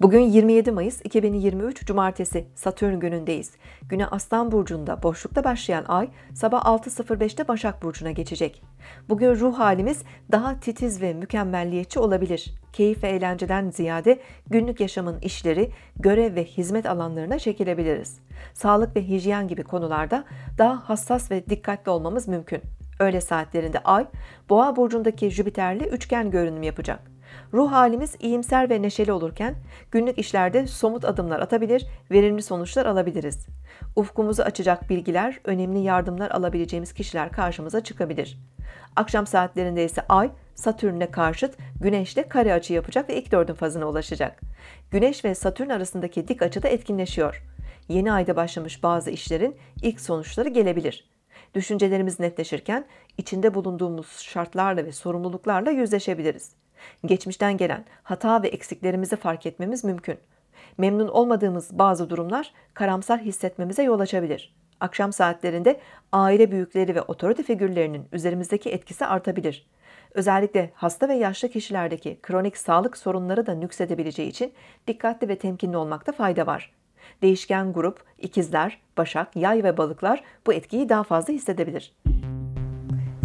Bugün 27 Mayıs 2023 Cumartesi Satürn günündeyiz. Güne Aslan Burcu'nda boşlukta başlayan ay sabah 6.05'te Başak Burcu'na geçecek. Bugün ruh halimiz daha titiz ve mükemmelliyetçi olabilir. Keyif ve eğlenceden ziyade günlük yaşamın işleri, görev ve hizmet alanlarına çekilebiliriz. Sağlık ve hijyen gibi konularda daha hassas ve dikkatli olmamız mümkün. Öğle saatlerinde ay Boğa burcundaki Jüpiter'le üçgen görünüm yapacak. Ruh halimiz iyimser ve neşeli olurken günlük işlerde somut adımlar atabilir, verimli sonuçlar alabiliriz. Ufkumuzu açacak bilgiler, önemli yardımlar alabileceğimiz kişiler karşımıza çıkabilir. Akşam saatlerinde ise ay Satürn'e karşıt Güneş'le kare açı yapacak ve ilk dördün fazına ulaşacak. Güneş ve Satürn arasındaki dik açı da etkinleşiyor. Yeni ayda başlamış bazı işlerin ilk sonuçları gelebilir. Düşüncelerimiz netleşirken içinde bulunduğumuz şartlarla ve sorumluluklarla yüzleşebiliriz. Geçmişten gelen hata ve eksiklerimizi fark etmemiz mümkün. Memnun olmadığımız bazı durumlar karamsar hissetmemize yol açabilir. Akşam saatlerinde aile büyükleri ve otorite figürlerinin üzerimizdeki etkisi artabilir. Özellikle hasta ve yaşlı kişilerdeki kronik sağlık sorunları da nüksedebileceği için dikkatli ve temkinli olmakta fayda var. Değişken grup, ikizler, başak, yay ve balıklar bu etkiyi daha fazla hissedebilir.